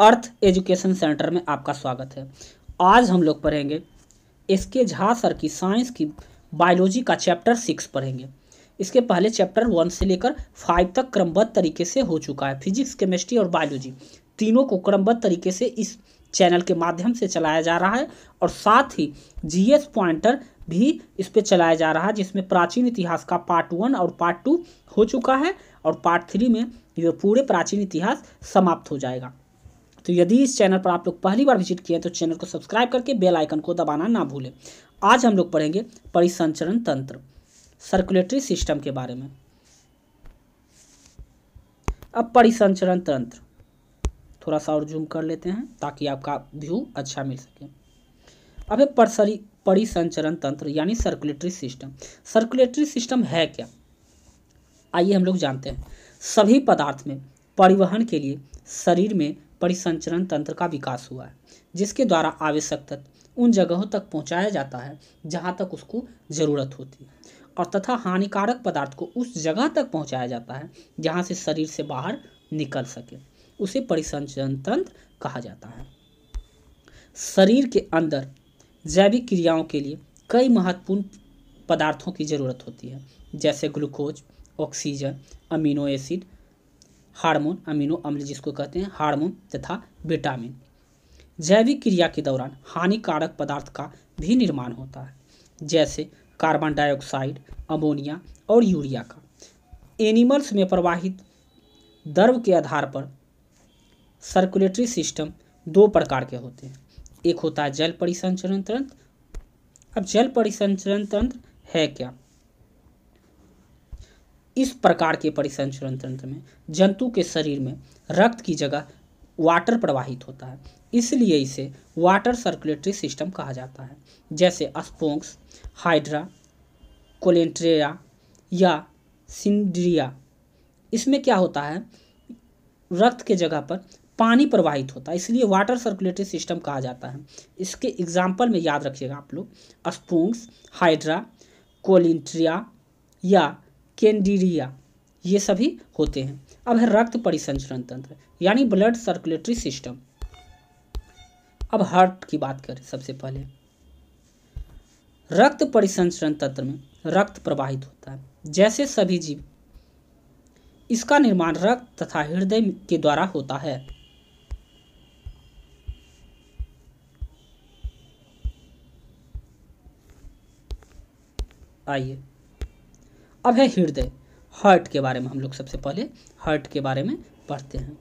अर्थ education centre में आपका स्वागत है आज हम लोग पढ़ेंगे एस के झा सर की साइंस की बायोलॉजी का चैप्टर सिक्स पढ़ेंगे इसके पहले चैप्टर वन से लेकर फाइव तक क्रमबद्ध तरीके से हो चुका है फिजिक्स केमिस्ट्री और बायोलॉजी तीनों को क्रमबद्ध तरीके से इस चैनल के माध्यम से चलाया जा रहा है और साथ ही जीएस पॉइंटर भी इस पर चलाया जा रहा है जिसमें प्राचीन इतिहास का पार्ट वन और पार्ट टू हो चुका है और पार्ट थ्री में ये पूरे प्राचीन इतिहास समाप्त हो जाएगा तो यदि इस चैनल पर आप लोग पहली बार विजिट किए तो चैनल को सब्सक्राइब करके बेल आइकन को दबाना ना भूलें आज हम लोग पढ़ेंगे परिसंचरण तंत्र सर्कुलेटरी सिस्टम के बारे में अब परिसंचरण तंत्र थोड़ा सा और जूम कर लेते हैं ताकि आपका व्यू अच्छा मिल सके अब एक परसरी परिसंचरण तंत्र यानी सर्कुलेटरी सिस्टम सर्कुलेटरी सिस्टम है क्या आइए हम लोग जानते हैं सभी पदार्थ में परिवहन के लिए शरीर में परिसंचरण तंत्र का विकास हुआ है जिसके द्वारा आवश्यक तत्व उन जगहों तक पहुंचाया जाता है जहां तक उसको ज़रूरत होती है और तथा हानिकारक पदार्थ को उस जगह तक पहुंचाया जाता है जहां से शरीर से बाहर निकल सके उसे परिसंचरण तंत्र कहा जाता है शरीर के अंदर जैविक क्रियाओं के लिए कई महत्वपूर्ण पदार्थों की ज़रूरत होती है जैसे glucose oxygen amino acid hormone amino अम्ल जिसको कहते हैं हार्मोन तथा विटामिन जैविक क्रिया के दौरान हानिकारक पदार्थ का भी निर्माण होता है जैसे कार्बन डाइऑक्साइड अमोनिया और यूरिया का एनिमल्स में प्रवाहित द्रव के आधार पर सर्कुलेटरी सिस्टम दो प्रकार के होते हैं एक होता है जल परिसंचरण तंत्र अब जल परिसंचरण तंत्र है क्या इस प्रकार के परिसंचरण तंत्र में जंतु के शरीर में रक्त की जगह वाटर प्रवाहित होता है इसलिए इसे वाटर सर्कुलेटरी सिस्टम कहा जाता है जैसे स्पोंक्स हाइड्रा कोलेंट्रेरा या सिंड्रिया इसमें क्या होता है रक्त के जगह पर पानी प्रवाहित होता है इसलिए वाटर सर्कुलेटरी सिस्टम कहा जाता है इसके एग्जाम्पल में याद रखिएगा आप लोग अस्पोंक्स हाइड्रा कोलेंट्रिया या केंडीरिया ये सभी होते हैं अब है रक्त परिसंचरण तंत्र यानी ब्लड सर्कुलेटरी सिस्टम अब हार्ट की बात करें सबसे पहले रक्त परिसंचरण तंत्र में रक्त प्रवाहित होता है जैसे सभी जीव इसका निर्माण रक्त तथा हृदय के द्वारा होता है आइए अब है हृदय हर्ट के बारे में हम लोग सबसे पहले हर्ट के बारे में पढ़ते हैं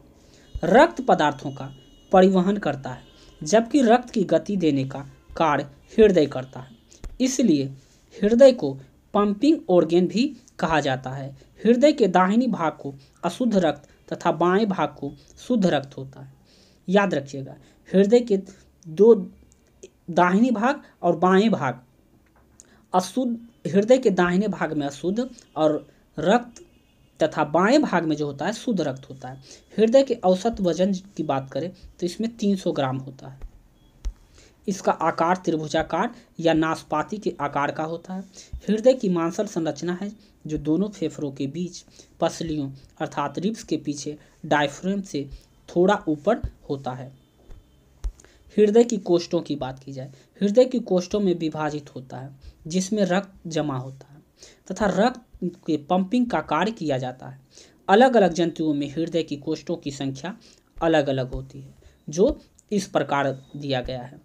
रक्त पदार्थों का परिवहन करता है जबकि रक्त की गति देने का कार्य हृदय करता है इसलिए हृदय को पंपिंग ऑर्गेन भी कहा जाता है हृदय के दाहिनी भाग को अशुद्ध रक्त तथा बाएं भाग को शुद्ध रक्त होता है याद रखिएगा हृदय के दो दाहिनी भाग और बाएं भाग अशुद्ध हृदय के दाहिने भाग में अशुद्ध और रक्त तथा बाएं भाग में जो होता है शुद्ध रक्त होता है हृदय के औसत वजन की बात करें तो इसमें 300 ग्राम होता है इसका आकार त्रिभुजाकार या नाशपाती के आकार का होता है हृदय की मांसल संरचना है जो दोनों फेफड़ों के बीच पसलियों अर्थात रिब्स के पीछे डायफ्रेम से थोड़ा ऊपर होता है हृदय की कोष्ठों की बात की जाए हृदय की कोष्ठों में विभाजित होता है जिसमें रक्त जमा होता है तथा रक्त के पंपिंग का कार्य किया जाता है अलग अलग जंतुओं में हृदय की कोष्ठों की संख्या अलग अलग होती है जो इस प्रकार दिया गया है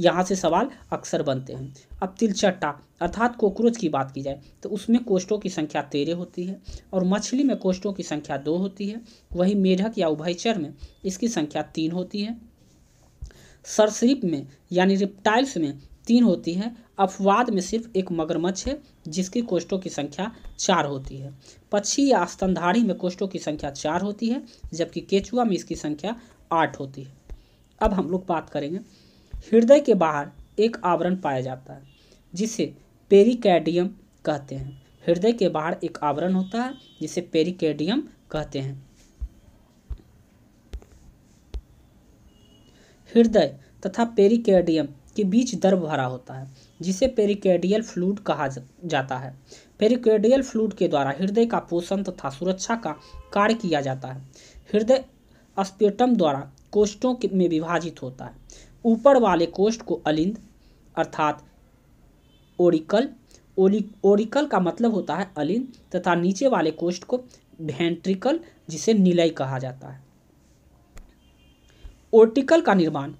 यहाँ से सवाल अक्सर बनते हैं अब तिलचट्टा अर्थात कॉकरोच की बात की जाए तो उसमें कोष्ठों की संख्या तेरह होती है और मछली में कोष्ठों की संख्या दो होती है वही मेढक या उभयचर में इसकी संख्या तीन होती है सरसरीप में यानी रिप्टाइल्स में तीन होती है अपवाद में सिर्फ एक मगरमच्छ है जिसकी कोष्ठों की संख्या चार होती है पक्षी या स्तनधारी में कोष्ठों की संख्या चार होती है जबकि केचुआ में इसकी संख्या आठ होती है अब हम लोग बात करेंगे हृदय के बाहर एक आवरण पाया जाता है जिसे पेरिकैडियम कहते हैं हृदय के बाहर एक आवरण होता है जिसे पेरिकैडियम कहते हैं हृदय तथा पेरिकेडियम के बीच दर्द भरा होता है जिसे पेरिकेडियल फ्लूड कहा जाता है पेरिकेडियल फ्लूड के द्वारा हृदय का पोषण तथा सुरक्षा का कार्य किया जाता है हृदय अस्पेटम द्वारा कोष्ठों में विभाजित होता है ऊपर वाले कोष्ठ को अलिंद अर्थात ओरिकल ओरि ओरिकल का मतलब होता है अलिंद तथा नीचे वाले कोष्ठ को वेंट्रिकल जिसे निलय कहा जाता है ओर्टिकल का निर्माण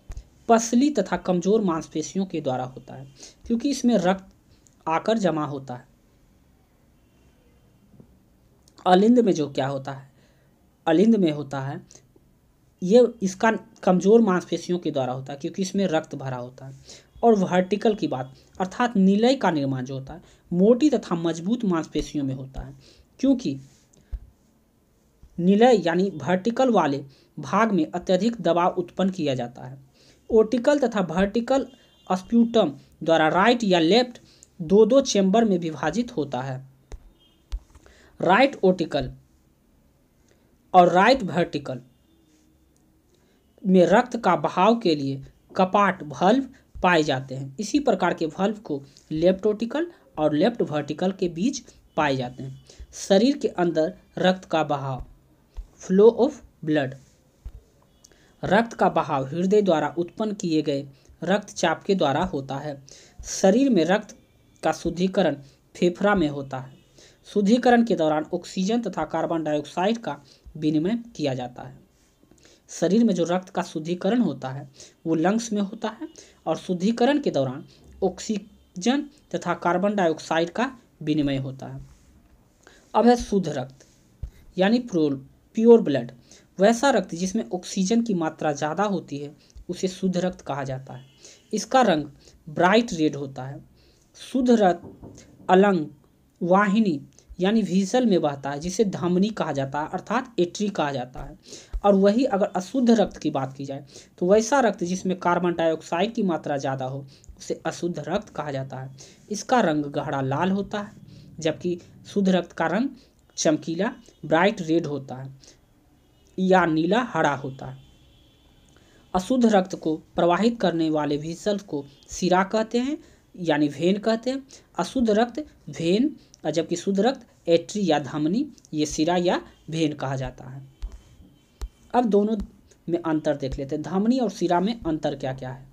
पसली तथा कमज़ोर मांसपेशियों के द्वारा होता है क्योंकि इसमें रक्त आकर जमा होता है अलिंद में जो क्या होता है अलिंद में होता है ये इसका कमज़ोर मांसपेशियों के द्वारा होता है क्योंकि इसमें रक्त भरा होता है और वर्टिकल की बात अर्थात निलय का निर्माण जो होता है मोटी तथा मजबूत मांसपेशियों में होता है क्योंकि निलय यानी वर्टिकल वाले भाग में अत्यधिक दबाव उत्पन्न किया जाता है ओटिकल तथा वर्टिकल स्प्यूटम द्वारा राइट या लेफ्ट दो दो चेंबर में विभाजित होता है राइट ओटिकल और राइट वर्टिकल में रक्त का बहाव के लिए कपाट भल्व पाए जाते हैं इसी प्रकार के भल्व को लेफ्ट ओटिकल और लेफ्ट वर्टिकल के बीच पाए जाते हैं शरीर के अंदर रक्त का बहाव फ्लो ऑफ ब्लड रक्त का बहाव हृदय द्वारा उत्पन्न किए गए रक्तचाप के द्वारा होता है शरीर में रक्त का शुद्धिकरण फेफड़ा में होता है शुद्धिकरण के दौरान ऑक्सीजन तथा कार्बन डाइऑक्साइड का विनिमय किया जाता है शरीर में जो रक्त का शुद्धिकरण होता है वो लंग्स में होता है और शुद्धिकरण के दौरान ऑक्सीजन तथा कार्बन डाइऑक्साइड का विनिमय होता है अब है शुद्ध रक्त यानी प्रो प्योर ब्लड वैसा रक्त जिसमें ऑक्सीजन की मात्रा ज़्यादा होती है उसे शुद्ध रक्त कहा जाता है इसका रंग ब्राइट रेड होता है शुद्ध रक्त अलंग वाहिनी यानी व्हीसल में बहता है जिसे धामनी कहा जाता है अर्थात एट्री कहा जाता है और वही अगर अशुद्ध रक्त की बात की जाए तो वैसा रक्त जिसमें कार्बन डाइऑक्साइड की मात्रा ज़्यादा हो उसे अशुद्ध रक्त कहा जाता है इसका रंग गहरा लाल होता है जबकि शुद्ध रक्त का रंग चमकीला ब्राइट रेड होता है या नीला हरा होता है अशुद्ध रक्त को प्रवाहित करने वाले वेसल को सिरा कहते हैं यानी वेन कहते हैं अशुद्ध रक्त वेन जबकि शुद्ध रक्त एट्री या धमनी ये सिरा या वेन कहा जाता है अब दोनों में अंतर देख लेते हैं धमनी और सिरा में अंतर क्या क्या है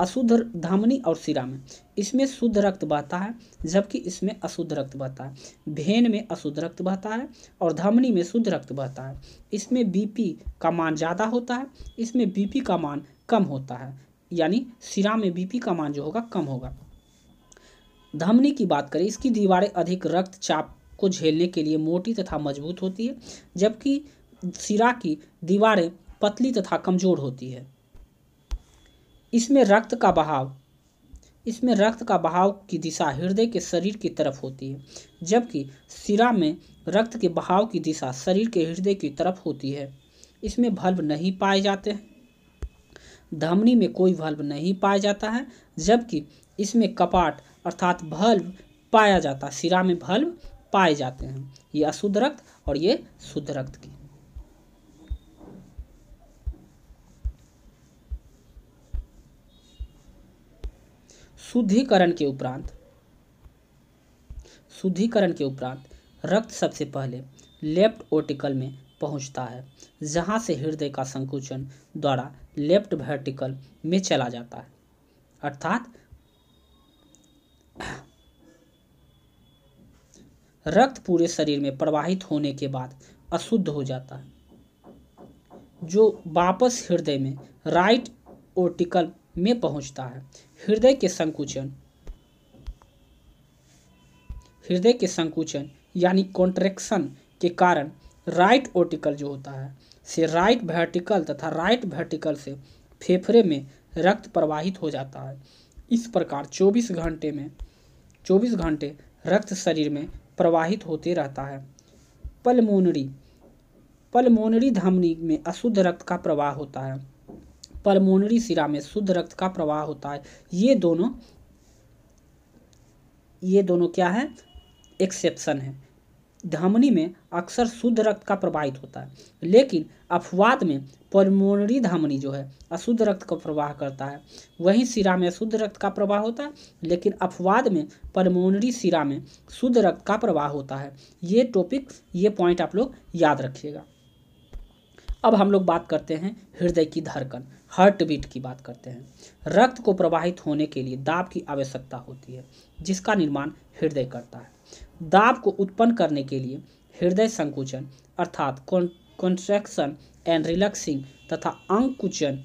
अशुद्ध धामनी और सिरा में इसमें शुद्ध रक्त बहता है जबकि इसमें अशुद्ध रक्त बहता है भेन में अशुद्ध रक्त बहता है और धमनी में शुद्ध रक्त बहता है इसमें बीपी का मान ज़्यादा होता है इसमें बीपी का मान कम होता है यानी सिरा में बीपी का मान जो होगा कम होगा धमनी की बात करें इसकी दीवारें अधिक रक्तचाप को झेलने के लिए मोटी तथा मजबूत होती है जबकि सिरा की दीवारें पतली तथा कमज़ोर होती है इसमें रक्त का बहाव इसमें रक्त का बहाव की दिशा हृदय के शरीर की तरफ होती है जबकि सिरा में रक्त के बहाव की दिशा शरीर के हृदय की तरफ होती है इसमें भल्ब नहीं पाए जाते हैं धमनी में कोई भल्ब नहीं पाया जाता है जबकि इसमें कपाट अर्थात भल्ब पाया जाता है सिरा में भल्ब पाए जाते हैं ये अशुद्ध रक्त और ये शुद्ध रक्त की शुद्धिकरण के उपरांत शुद्धिकरण के उपरांत रक्त सबसे पहले लेफ्ट ओर्टिकल में पहुंचता है जहां से हृदय का संकुचन द्वारा लेफ्ट वर्टिकल में चला जाता है अर्थात रक्त पूरे शरीर में प्रवाहित होने के बाद अशुद्ध हो जाता है जो वापस हृदय में राइट ओर्टिकल में पहुंचता है हृदय के संकुचन हृदय के संकुचन यानी कॉन्ट्रेक्शन के कारण राइट ओटिकल जो होता है से राइट वर्टिकल तथा राइट वर्टिकल से फेफड़े में रक्त प्रवाहित हो जाता है इस प्रकार 24 घंटे में 24 घंटे रक्त शरीर में प्रवाहित होते रहता है पलमोनरी पलमोनरी धमनी में अशुद्ध रक्त का प्रवाह होता है पल्मोनरी सिरा में शुद्ध रक्त का प्रवाह होता है ये दोनों ये दोनों क्या है एक्सेप्शन है धमनी में अक्सर शुद्ध रक्त का प्रवाहित होता है लेकिन अपवाद में पल्मोनरी धमनी जो है अशुद्ध रक्त का प्रवाह करता है वहीं सिरा में शुद्ध रक्त का प्रवाह होता है लेकिन अपवाद में पल्मोनरी सिरा में शुद्ध रक्त का प्रवाह होता है ये टॉपिक ये पॉइंट आप लोग याद रखिएगा अब हम लोग बात करते हैं हृदय की धड़कन हार्ट बीट की बात करते हैं रक्त को प्रवाहित होने के लिए दाब की आवश्यकता होती है जिसका निर्माण हृदय करता है दाब को उत्पन्न करने के लिए हृदय संकुचन अर्थात कॉन्ट्रैक्शन एंड रिलैक्सिंग तथा अंकुचन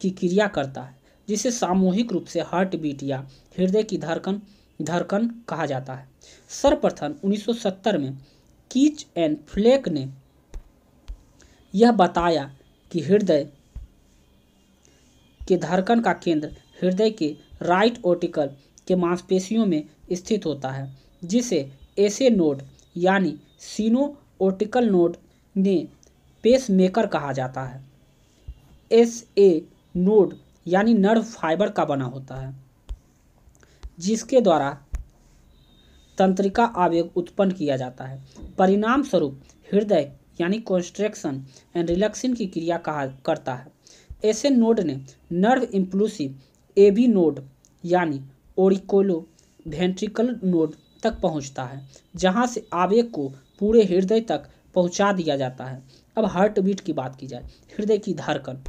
की क्रिया करता है जिसे सामूहिक रूप से हार्ट बीट या हृदय की धड़कन धड़कन कहा जाता है सर्वप्रथम 1970 में कीच एंड फ्लेक ने यह बताया कि हृदय के धड़कन का केंद्र हृदय के राइट ओर्टिकल के मांसपेशियों में स्थित होता है जिसे ऐसे नोड यानी सीनो ओर्टिकल नोड ने पेस मेकर कहा जाता है एस ए नोड यानी नर्व फाइबर का बना होता है जिसके द्वारा तंत्रिका आवेग उत्पन्न किया जाता है परिणाम स्वरूप हृदय यानी कॉन्स्ट्रेक्शन एंड रिलैक्सिंग की क्रिया कहा करता है ऐसे नोड ने nerve impulsive A B node यानी ओरिकोलो वेंट्रिकल नोड तक पहुंचता है जहां से आवेग को पूरे हृदय तक पहुंचा दिया जाता है अब हार्ट बीट की बात की जाए हृदय की धड़कन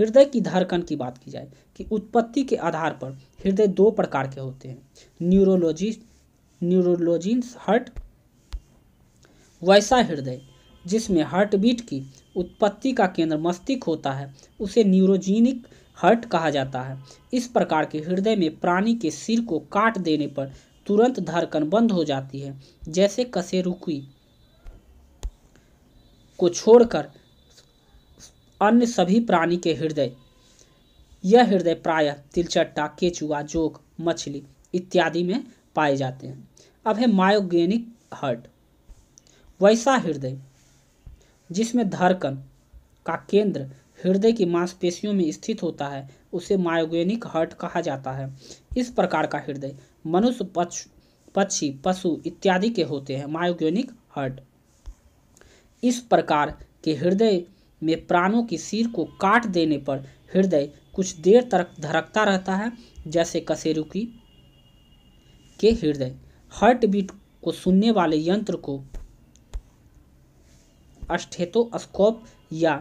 हृदय की धड़कन की बात की जाए कि उत्पत्ति के आधार पर हृदय दो प्रकार के होते हैं न्यूरोलॉजी न्यूरोलॉजी हार्ट वैसा हृदय जिसमें हार्ट बीट की उत्पत्ति का केंद्र मस्तिष्क होता है उसे न्यूरोजीनिक हर्ट कहा जाता है इस प्रकार के हृदय में प्राणी के सिर को काट देने पर तुरंत धड़कन बंद हो जाती है जैसे कसे रुकी को छोड़कर अन्य सभी प्राणी के हृदय यह हृदय प्रायः तिलचट्टा केचुआ जोक मछली इत्यादि में पाए जाते हैं अब है मायोगेनिक हर्ट वैसा हृदय जिसमें धड़कन का केंद्र हृदय की मांसपेशियों में स्थित होता है उसे मायोगेनिक हर्ट कहा जाता है इस प्रकार का हृदय मनुष्य पक्ष पक्षी पशु इत्यादि के होते हैं मायोगेनिक हर्ट इस प्रकार के हृदय में प्राणों की सिर को काट देने पर हृदय कुछ देर तक धड़कता रहता है जैसे कसेरुकी के हृदय हार्ट बीट को सुनने वाले यंत्र को अस्टेथोस्कोप या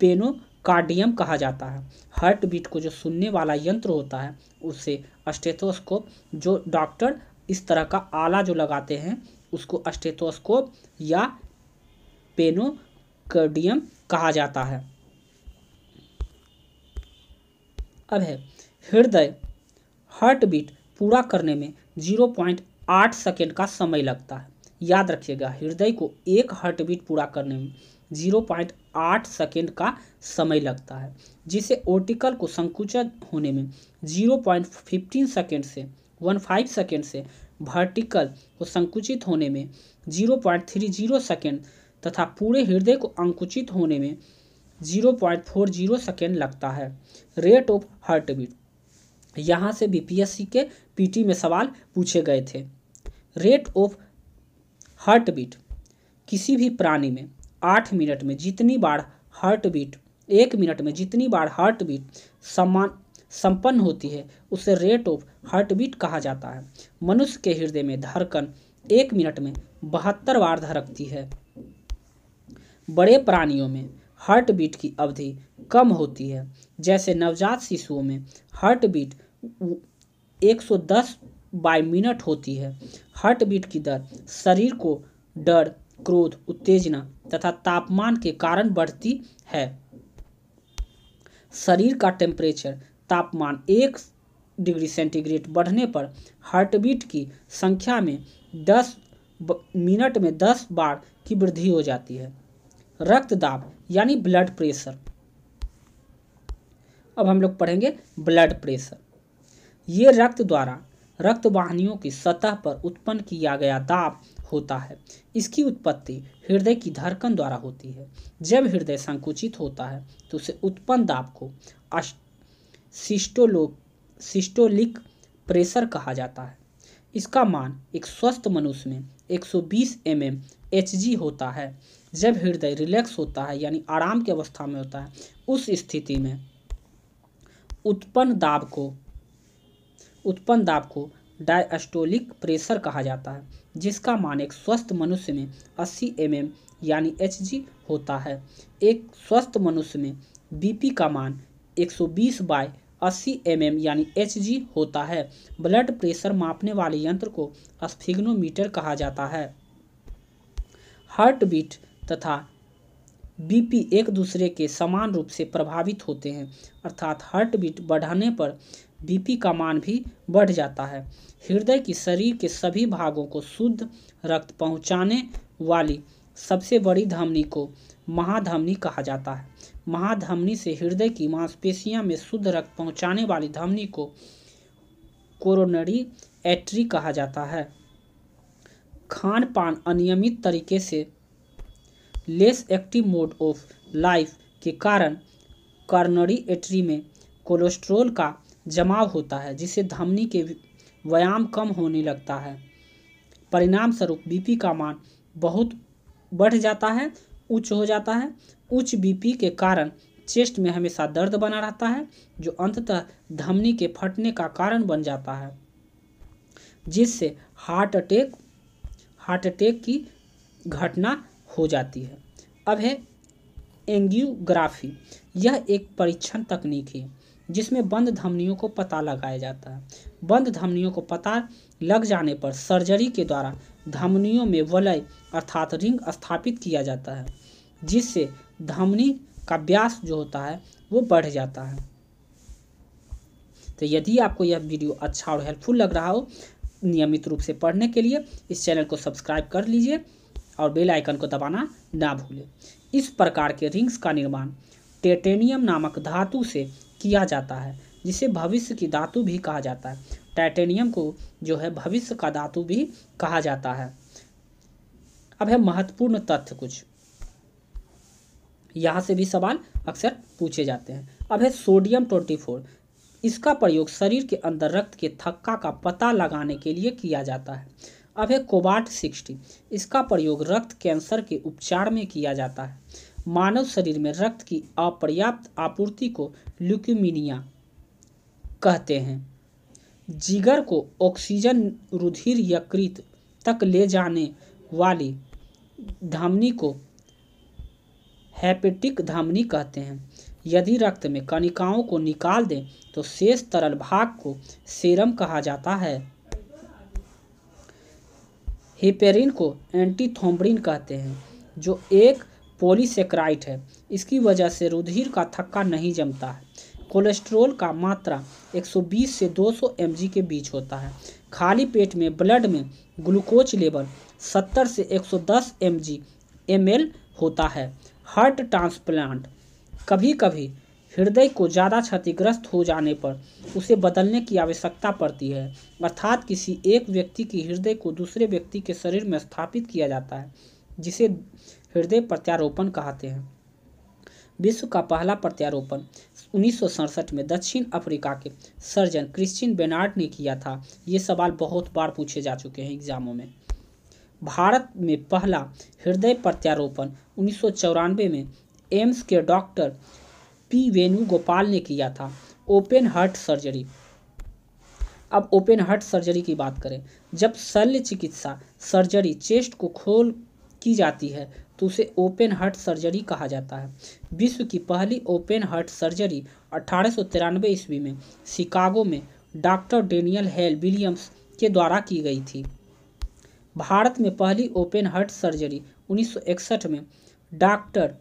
पेनोकार्डियम कहा जाता है हार्ट बीट को जो सुनने वाला यंत्र होता है उसे अस्टेथोस्कोप जो डॉक्टर इस तरह का आला जो लगाते हैं उसको अस्टेथोस्कोप या पेनोकार्डियम कहा जाता है अब है हृदय हार्ट बीट पूरा करने में जीरो पॉइंट आठ सेकेंड का समय लगता है याद रखिएगा हृदय को एक हर्टबीट पूरा करने में जीरो पॉइंट आठ सेकेंड का समय लगता है जिसे ओर्टिकल को संकुचन होने में जीरो पॉइंट फिफ्टीन सेकेंड से वन फाइव सेकेंड से वर्टिकल को संकुचित होने में zero point three zero second तथा पूरे हृदय को अंकुचित होने में zero point four zero second लगता है रेट ऑफ हार्ट बीट यहाँ से बीपीएससी के पीटी में सवाल पूछे गए थे रेट ऑफ हार्ट बीट किसी भी प्राणी में आठ मिनट में जितनी बार हार्ट बीट एक मिनट में जितनी बार हार्ट बीट समान संपन्न होती है उसे रेट ऑफ हार्ट बीट कहा जाता है मनुष्य के हृदय में धड़कन एक मिनट में बहत्तर बार धड़कती है बड़े प्राणियों में हार्ट बीट की अवधि कम होती है जैसे नवजात शिशुओं में हार्ट बीट 110 बाय मिनट होती है हार्ट बीट की दर शरीर को डर क्रोध उत्तेजना तथा तापमान के कारण बढ़ती है शरीर का टेम्परेचर तापमान एक डिग्री सेंटीग्रेड बढ़ने पर हार्ट बीट की संख्या में दस मिनट में दस बार की वृद्धि हो जाती है रक्त दाब यानी ब्लड प्रेशर अब हम लोग पढ़ेंगे ब्लड प्रेशर ये रक्त द्वारा रक्त वाहनियों की सतह पर उत्पन्न किया गया दाब होता है इसकी उत्पत्ति हृदय की धड़कन द्वारा होती है जब हृदय संकुचित होता है तो उसे उत्पन्न दाब को सिस्टोलो सिस्टोलिक प्रेशर कहा जाता है इसका मान एक स्वस्थ मनुष्य में 120 सौ mm Hg होता है जब हृदय रिलैक्स होता है यानी आराम की अवस्था में होता है उस स्थिति में उत्पन्न दाब को उत्पन्न दाब को डायस्टोलिक प्रेशर कहा जाता है जिसका मान एक स्वस्थ मनुष्य में 80 एम mm यानी एच जी होता है एक स्वस्थ मनुष्य में बीपी का मान 120 सौ बीस बाय अस्सी एम mm यानी एच जी होता है ब्लड प्रेशर मापने वाले यंत्र को स्फिग्नोमीटर कहा जाता है हार्ट बीट तथा बीपी एक दूसरे के समान रूप से प्रभावित होते हैं अर्थात हार्ट बीट बढ़ाने पर बीपी का मान भी बढ़ जाता है हृदय की शरीर के सभी भागों को शुद्ध रक्त पहुंचाने वाली सबसे बड़ी धमनी को महाधमनी कहा जाता है महाधमनी से हृदय की मांसपेशियां में शुद्ध रक्त पहुंचाने वाली धमनी को कोरोनरी एट्री कहा जाता है खान पान अनियमित तरीके से less active mode of life के कारण कॉर्नरी एट्री में कोलेस्ट्रोल का जमाव होता है जिससे धमनी के व्यायाम कम होने लगता है परिणाम स्वरूप बीपी का मान बहुत बढ़ जाता है उच्च हो जाता है उच्च बीपी के कारण चेस्ट में हमेशा दर्द बना रहता है जो अंततः धमनी के फटने का कारण बन जाता है जिससे हार्ट अटैक हार्ट अटैक की घटना हो जाती है अब है एंगियोग्राफी यह एक परीक्षण तकनीक है जिसमें बंद धमनियों को पता लगाया जाता है बंद धमनियों को पता लग जाने पर सर्जरी के द्वारा धमनियों में वलय अर्थात रिंग स्थापित किया जाता है जिससे धमनी का व्यास जो होता है वो बढ़ जाता है तो यदि आपको यह वीडियो अच्छा और हेल्पफुल लग रहा हो नियमित रूप से पढ़ने के लिए इस चैनल को सब्सक्राइब कर लीजिए और बेल आइकन को दबाना ना भूलें इस प्रकार के रिंग्स का निर्माण टेटेनियम नामक धातु से किया जाता है जिसे भविष्य की धातु भी कहा जाता है टाइटेनियम को जो है भविष्य का धातु भी कहा जाता है अब है महत्वपूर्ण तथ्य कुछ यहाँ से भी सवाल अक्सर पूछे जाते हैं अब है सोडियम ट्वेंटी फोर इसका प्रयोग शरीर के अंदर रक्त के थक्का का पता लगाने के लिए किया जाता है अब है कोबाट सिक्सटी इसका प्रयोग रक्त कैंसर के उपचार में किया जाता है मानव शरीर में रक्त की अपर्याप्त आपूर्ति को ल्यूक्यूमिनिया कहते हैं जिगर को ऑक्सीजन रुधिर यकृत तक ले जाने वाली धमनी को हैपेटिक धमनी कहते हैं यदि रक्त में कणिकाओं को निकाल दें तो शेष तरल भाग को सेरम कहा जाता है हिपेरिन को एंटीथोम्ब्रिन कहते हैं जो एक पॉलीसेक्राइट है इसकी वजह से रुधिर का थक्का नहीं जमता है कोलेस्ट्रोल का मात्रा 120 से 200 सौ के बीच होता है खाली पेट में ब्लड में ग्लूकोज लेवल 70 से 110 mg होता है हार्ट ट्रांसप्लांट कभी कभी हृदय को ज़्यादा क्षतिग्रस्त हो जाने पर उसे बदलने की आवश्यकता पड़ती है अर्थात किसी एक व्यक्ति की हृदय को दूसरे व्यक्ति के शरीर में स्थापित किया जाता है जिसे हृदय प्रत्यारोपण कहते हैं विश्व का पहला प्रत्यारोपण उन्नीस में दक्षिण अफ्रीका के सर्जन क्रिश्चियन बेनार्ड ने किया था ये सवाल बहुत बार पूछे जा चुके हैं एग्जामों में भारत में पहला हृदय प्रत्यारोपण उन्नीस में एम्स के डॉक्टर पी वेणुगोपाल ने किया था ओपन हार्ट सर्जरी अब ओपन हार्ट सर्जरी की बात करें जब शल्य चिकित्सा सर्जरी चेस्ट को खोल की जाती है तो उसे ओपन हार्ट सर्जरी कहा जाता है विश्व की पहली ओपन हार्ट सर्जरी अठारह ईस्वी में शिकागो में डॉक्टर डेनियल हेल विलियम्स के द्वारा की गई थी भारत में पहली ओपन हार्ट सर्जरी 1961 में डॉक्टर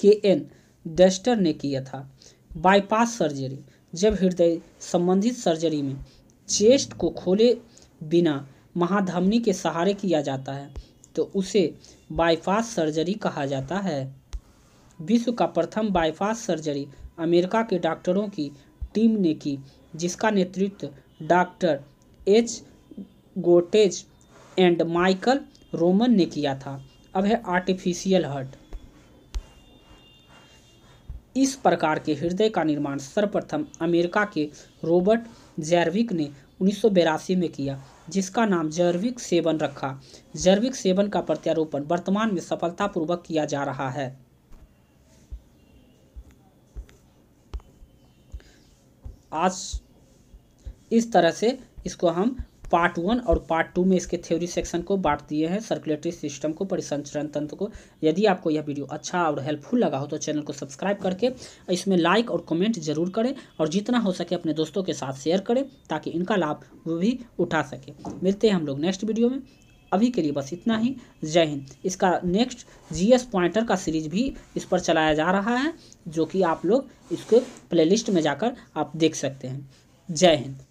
के एन डेस्टर ने किया था बाईपास सर्जरी जब हृदय संबंधित सर्जरी में चेस्ट को खोले बिना महाधमनी के सहारे किया जाता है तो उसे बाईपास सर्जरी कहा जाता है विश्व का प्रथम बाईपास सर्जरी अमेरिका के डॉक्टरों की टीम ने की जिसका नेतृत्व डॉक्टर एच गोटेज एंड माइकल रोमन ने किया था अब है आर्टिफिशियल हार्ट इस प्रकार के हृदय का निर्माण सर्वप्रथम अमेरिका के रॉबर्ट जैरविक ने उन्नीस में किया जिसका नाम जैविक सेवन रखा जैविक सेवन का प्रत्यारोपण वर्तमान में सफलतापूर्वक किया जा रहा है आज इस तरह से इसको हम पार्ट वन और पार्ट टू में इसके थ्योरी सेक्शन को बांट दिए हैं सर्कुलेटरी सिस्टम को परिसंचरण तंत्र को यदि आपको यह वीडियो अच्छा और हेल्पफुल लगा हो तो चैनल को सब्सक्राइब करके इसमें लाइक और कमेंट जरूर करें और जितना हो सके अपने दोस्तों के साथ शेयर करें ताकि इनका लाभ वो भी उठा सके मिलते हैं हम लोग नेक्स्ट वीडियो में अभी के लिए बस इतना ही जय हिंद इसका नेक्स्ट जी पॉइंटर का सीरीज भी इस पर चलाया जा रहा है जो कि आप लोग इसके प्ले में जाकर आप देख सकते हैं जय हिंद